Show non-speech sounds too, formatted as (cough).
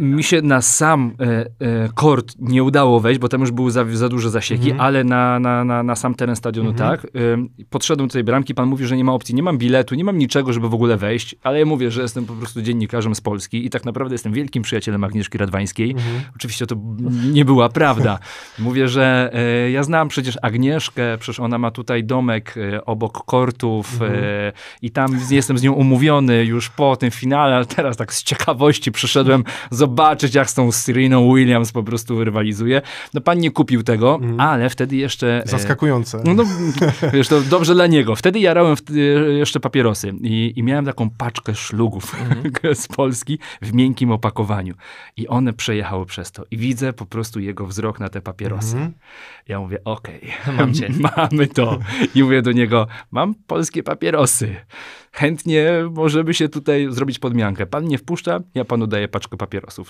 Mi się na sam e, e, kort nie udało wejść, bo tam już były za, za duże zasieki, mhm. ale na, na, na, na, sam teren stadionu mhm. tak. E, podszedłem do tej bramki, pan mówi, że nie ma opcji, nie mam biletu, nie mam niczego, żeby w ogóle wejść, ale ja mówię, że jestem po prostu dziennikarzem z Polski i tak naprawdę jestem wielkim przyjacielem Agnieszki Radwańskiej. Mhm. Oczywiście to nie była prawda. (laughs) Mówię, że e, ja znam przecież Agnieszkę, przecież ona ma tutaj domek e, obok kortów e, i tam jestem z nią umówiony już po tym finale, ale teraz tak z ciekawości przyszedłem zobaczyć (laughs) zobaczyć, jak z tą Siriną Williams po prostu rywalizuje. No pan nie kupił tego, mm. ale wtedy jeszcze... E, Zaskakujące. No, no wiesz, to dobrze dla niego. Wtedy jarałem w, e, jeszcze papierosy i, i, miałem taką paczkę szlugów mm. (laughs) z Polski w miękkim opakowaniu. I one przejechały przez to. I widzę po prostu jego wzrok na te papierosy. Mm. Ja mówię, okej, okay, (laughs) mamy to. I mówię do niego, mam polskie papierosy chętnie możemy się tutaj zrobić podmiankę. Pan nie wpuszcza, ja panu daję paczkę papierosów.